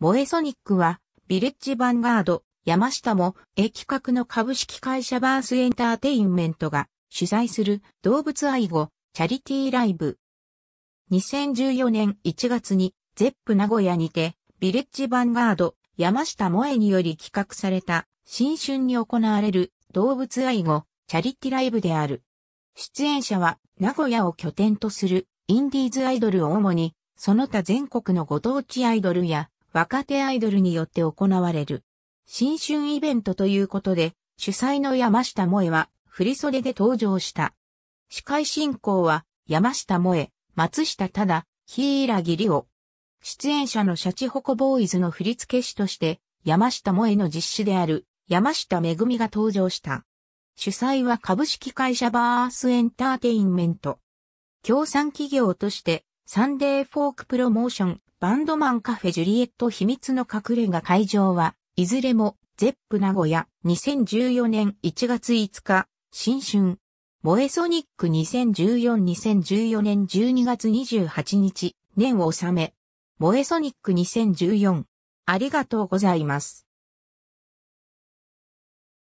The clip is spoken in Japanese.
モエソニックは、ビレッジヴァンガード、山下も、駅企画の株式会社バースエンターテインメントが主催する動物愛護、チャリティーライブ。2014年1月に、ゼップ名古屋にて、ビレッジヴァンガード、山下萌えにより企画された、新春に行われる動物愛護、チャリティライブである。出演者は、名古屋を拠点とするインディーズアイドルを主に、その他全国のご当地アイドルや若手アイドルによって行われる。新春イベントということで、主催の山下萌えは、振り袖で登場した。司会進行は、山下萌え、松下たラ柊里オ。出演者のシャチホコボーイズの振付師として、山下萌えの実施である、山下めぐみが登場した。主催は株式会社バースエンターテインメント。協賛企業として、サンデーフォークプロモーション、バンドマンカフェジュリエット秘密の隠れ家会場は、いずれも、ゼップ名古屋、2014年1月5日、新春。萌えソニック2014-2014年12月28日、年を収め。萌えソニック2014。ありがとうございます。